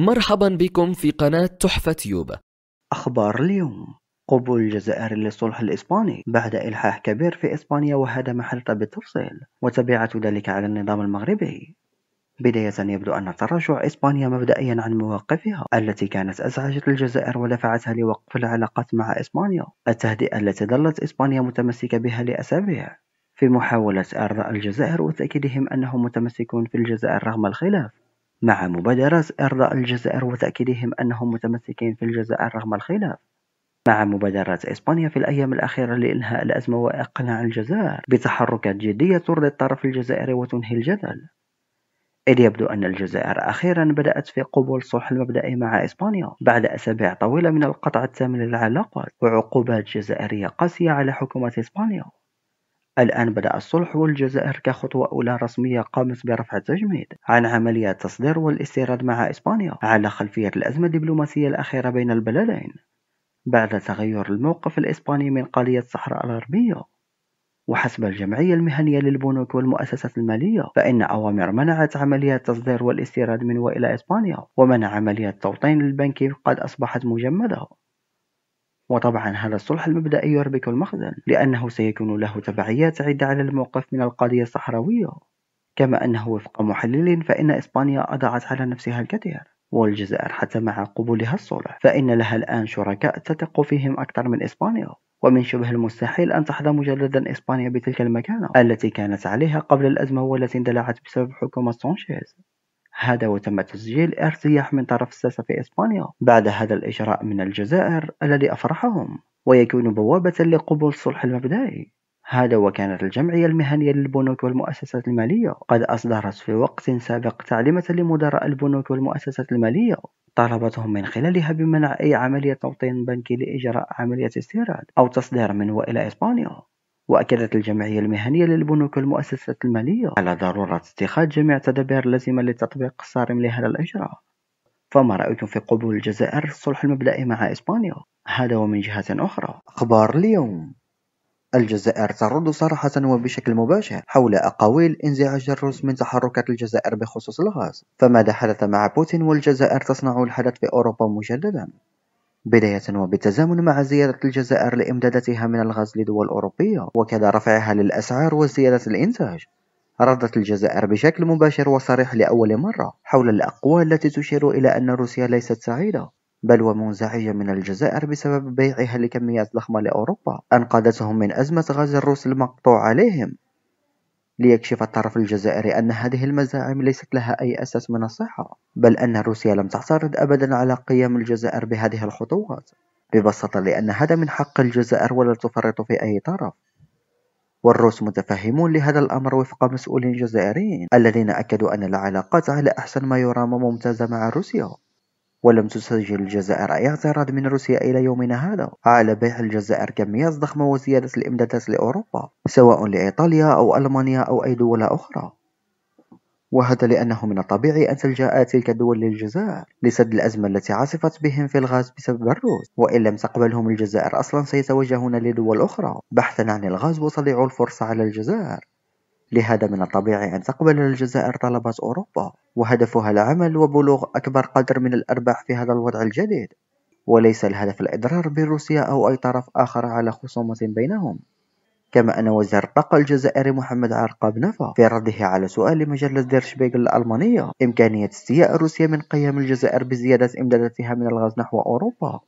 مرحبا بكم في قناة تحفة يوب أخبار اليوم قبول الجزائر للصلح الإسباني بعد إلحاح كبير في إسبانيا ما حلقة بالتفصيل وتبعة ذلك على النظام المغربي بداية يبدو أن تراجع إسبانيا مبدئيا عن مواقفها التي كانت أزعجت الجزائر ودفعتها لوقف العلاقات مع إسبانيا التهدئة التي ظلت إسبانيا متمسكة بها لأسابيع في محاولة إرضاء الجزائر وتأكيدهم أنهم متمسكون في الجزائر رغم الخلاف مع مبادرة إرضاء الجزائر وتأكيدهم أنهم متمسكين في الجزائر رغم الخلاف مع مبادرات إسبانيا في الأيام الأخيرة لإنهاء الأزمة وإقناع الجزائر بتحركات جدية ترضي الطرف الجزائري وتنهي الجدل إذ يبدو أن الجزائر أخيرا بدأت في قبول صلح المبدئي مع إسبانيا بعد أسابيع طويلة من القطع التام للعلاقات وعقوبات جزائرية قاسية على حكومة إسبانيا الآن بدأ الصلح والجزائر كخطوة أولى رسمية قامت برفع التجميد عن عمليات التصدير والاستيراد مع إسبانيا على خلفية الأزمة الدبلوماسية الأخيرة بين البلدين بعد تغير الموقف الإسباني من قضية الصحراء الغربية وحسب الجمعية المهنية للبنوك والمؤسسات المالية فإن أوامر منعت عمليات تصدير والاستيراد من وإلى إسبانيا ومنع عمليات التوطين البنكي قد أصبحت مجمدة وطبعا هذا الصلح المبدئي يربك المخزن لأنه سيكون له تبعيات عدة على الموقف من القضية الصحراوية كما أنه وفق محلل فإن إسبانيا أضاعت على نفسها الكثير والجزائر حتى مع قبولها الصلح فإن لها الآن شركاء تثق فيهم أكثر من إسبانيا ومن شبه المستحيل أن تحظى مجددا إسبانيا بتلك المكانة التي كانت عليها قبل الأزمة والتي اندلعت بسبب حكومة سانشيز هذا وتم تسجيل ارتياح من طرف الساسة في إسبانيا بعد هذا الإجراء من الجزائر الذي أفرحهم ويكون بوابة لقبول الصلح المبدئي هذا وكانت الجمعية المهنية للبنوك والمؤسسات المالية قد أصدرت في وقت سابق تعليمة لمدراء البنوك والمؤسسات المالية طالبتهم من خلالها بمنع أي عملية توطين بنكي لإجراء عملية استيراد أو تصدير من وإلى إسبانيا وأكدت الجمعية المهنية للبنوك والمؤسسات المالية على ضرورة اتخاذ جميع التدابير اللازمة لتطبيق الصارم لهذا الإجراء فما رأيتم في قبول الجزائر الصلح المبدئي مع إسبانيا؟ هذا ومن جهة أخرى أخبار اليوم الجزائر ترد صراحة وبشكل مباشر حول أقاويل انزعاج الروس من تحركات الجزائر بخصوص الغاز فماذا حدث مع بوتين والجزائر تصنع الحدث في أوروبا مجددا بداية وبالتزامن مع زيادة الجزائر لإمداداتها من الغاز لدول أوروبية وكذا رفعها للأسعار وزيادة الإنتاج ردت الجزائر بشكل مباشر وصريح لأول مرة حول الأقوال التي تشير إلى أن روسيا ليست سعيدة بل ومنزعجة من الجزائر بسبب بيعها لكميات ضخمة لأوروبا أنقذتهم من أزمة غاز الروس المقطوع عليهم ليكشف الطرف الجزائري أن هذه المزاعم ليست لها أي أساس من الصحة بل أن روسيا لم تعترض أبدا على قيام الجزائر بهذه الخطوات ببساطة لأن هذا من حق الجزائر ولا تفرط في أي طرف والروس متفهمون لهذا الأمر وفق مسؤولين جزائريين الذين أكدوا أن العلاقات على أحسن ما يرام ممتازة مع روسيا ولم تسجل الجزائر أي اعتراض من روسيا إلى يومنا هذا على بيع الجزائر كميات ضخمة وزيادة الإمدادات لأوروبا سواء لإيطاليا أو ألمانيا أو أي دول أخرى وهذا لأنه من الطبيعي أن تلجأ تلك الدول للجزائر لسد الأزمة التي عاصفت بهم في الغاز بسبب الروس وإن لم تقبلهم الجزائر أصلا سيتوجهون لدول أخرى بحثا عن الغاز وتضيع الفرصة على الجزائر لهذا من الطبيعي أن تقبل الجزائر طلبات أوروبا وهدفها العمل وبلوغ أكبر قدر من الأرباح في هذا الوضع الجديد وليس الهدف الإضرار بروسيا أو أي طرف آخر على خصومة بينهم كما أن وزير الطاقة الجزائري محمد عرقاب نفى في رده على سؤال لمجلة ديرشبيغ الألمانية إمكانية استياء روسيا من قيام الجزائر بزيادة إمداداتها من الغاز نحو أوروبا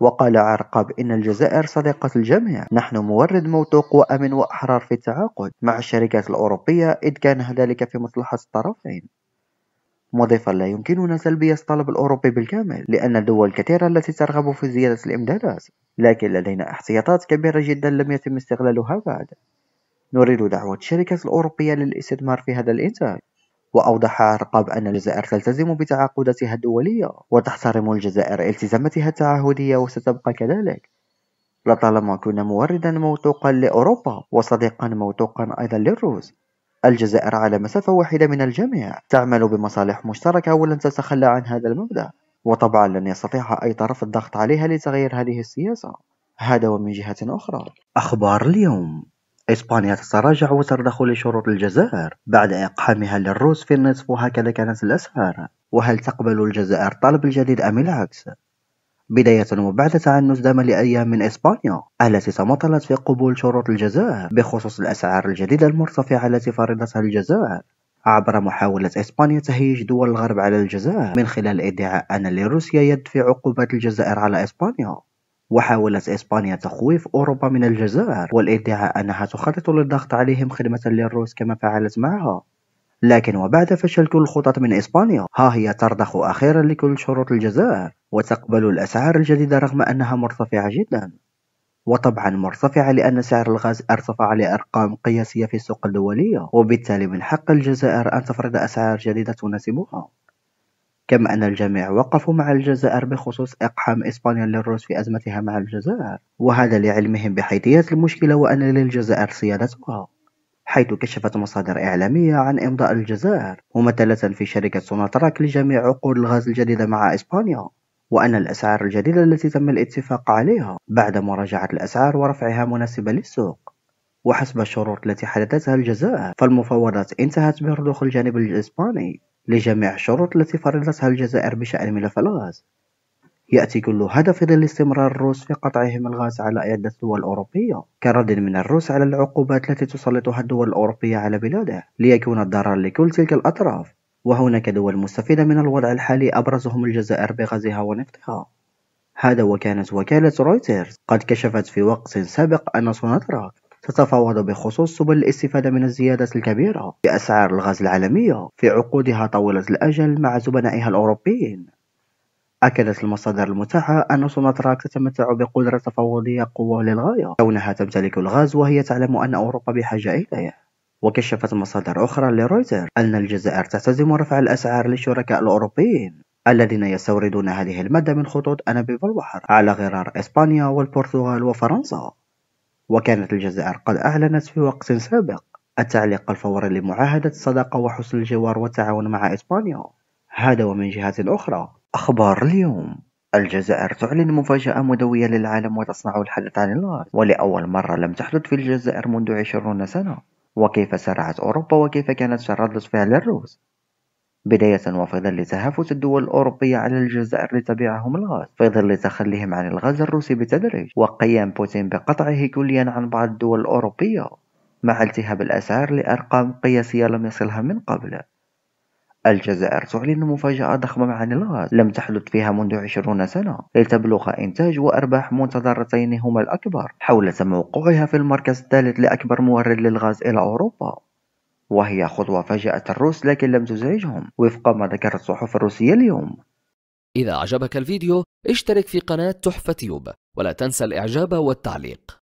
وقال عرقاب إن الجزائر صديقة الجميع نحن مورد موثوق وأمن وأحرار في التعاقد مع الشركات الأوروبية إذ كان ذلك في مصلحة الطرفين مضيفا لا يمكننا سلبية الطلب الأوروبي بالكامل لأن الدول كثيرة التي ترغب في زيادة الإمدادات لكن لدينا احتياطات كبيرة جدا لم يتم استغلالها بعد نريد دعوة الشركات الأوروبية للاستثمار في هذا الإنتاج وأوضح رقاب أن الجزائر تلتزم بتعاقداتها الدولية وتحترم الجزائر التزاماتها التعهدية وستبقى كذلك لطالما كنا موردا موثوقا لأوروبا وصديقا موثوقا أيضا للروس الجزائر على مسافة واحدة من الجميع تعمل بمصالح مشتركة ولن تتخلى عن هذا المبدأ وطبعا لن يستطيع أي طرف الضغط عليها لتغيير هذه السياسة هذا ومن جهة أخرى أخبار اليوم إسبانيا تتراجع دخول لشروط الجزائر بعد إقحامها للروس في النصف وهكذا كانت الأسعار وهل تقبل الجزائر طلب الجديد أم العكس؟ بداية وبعد تعنس دام لأيام من إسبانيا التي تمطلت في قبول شروط الجزائر بخصوص الأسعار الجديدة المرتفعة التي فرضتها الجزائر عبر محاولة إسبانيا تهيج دول الغرب على الجزائر من خلال ادعاء أن لروسيا يد في عقوبات الجزائر على إسبانيا وحاولت إسبانيا تخويف أوروبا من الجزائر والادعاء أنها تخطط للضغط عليهم خدمة للروس كما فعلت معها لكن وبعد فشل كل الخطط من إسبانيا ها هي ترضخ أخيرا لكل شروط الجزائر وتقبل الأسعار الجديدة رغم أنها مرتفعة جدا وطبعا مرتفعة لأن سعر الغاز ارتفع لأرقام قياسية في السوق الدولية وبالتالي من حق الجزائر أن تفرض أسعار جديدة تناسبها كما أن الجميع وقفوا مع الجزائر بخصوص إقحام إسبانيا للروس في أزمتها مع الجزائر وهذا لعلمهم بحيثية المشكلة وأن للجزائر سيادتها حيث كشفت مصادر إعلامية عن إمضاء الجزائر ممثلة في شركة سوناتراك لجميع عقود الغاز الجديدة مع إسبانيا وأن الأسعار الجديدة التي تم الاتفاق عليها بعد مراجعة الأسعار ورفعها مناسبة للسوق وحسب الشروط التي حدثتها الجزائر فالمفاوضات انتهت برضوخ الجانب الإسباني لجميع الشروط التي فرضتها الجزائر بشأن ملف الغاز يأتي كل هدف للاستمرار الروس في قطعهم الغاز على عدة دول أوروبية كرد من الروس على العقوبات التي تسلطها الدول الأوروبية على بلاده ليكون الضرر لكل تلك الأطراف وهناك دول مستفيدة من الوضع الحالي أبرزهم الجزائر بغازها ونفطها هذا وكانت وكالة رويترز قد كشفت في وقت سابق أن سوناتراك تتفاوض بخصوص سبل الاستفادة من الزيادة الكبيرة في أسعار الغاز العالمية في عقودها طويلة الأجل مع زبنائها الأوروبيين أكدت المصادر المتاحة أن سوناتراك تتمتع بقدرة تفاوضية قوة للغاية كونها تمتلك الغاز وهي تعلم أن أوروبا بحاجة إليه وكشفت مصادر أخرى لرويتر أن الجزائر تلتزم رفع الأسعار للشركاء الأوروبيين الذين يستوردون هذه المادة من خطوط أنابيب البحر على غرار إسبانيا والبرتغال وفرنسا وكانت الجزائر قد أعلنت في وقت سابق التعليق الفوري لمعاهدة الصداقة وحسن الجوار والتعاون مع إسبانيا هذا ومن جهة أخرى أخبار اليوم الجزائر تعلن مفاجأة مدوية للعالم وتصنع الحدث عن الله ولأول مرة لم تحدث في الجزائر منذ عشرون سنة وكيف سرعت أوروبا وكيف كانت ردة فعل الروس بداية وفي ظل تهافت الدول الأوروبية على الجزائر لتبيعهم الغاز في ظل تخليهم عن الغاز الروسي بالتدريج وقيام بوتين بقطعه كليا عن بعض الدول الأوروبية مع التهاب الأسعار لأرقام قياسية لم يصلها من قبل الجزائر تعلن مفاجأة ضخمة عن الغاز لم تحدث فيها منذ عشرون سنة لتبلغ إنتاج وأرباح منتظرتين هما الأكبر حول تموقعها في المركز الثالث لأكبر مورد للغاز إلى أوروبا وهي خطوة فاجأت الروس لكن لم تزعجهم وفق ما ذكرت الصحف الروسية اليوم إذا أعجبك الفيديو اشترك في قناة تحفة يوب ولا تنسى الإعجاب والتعليق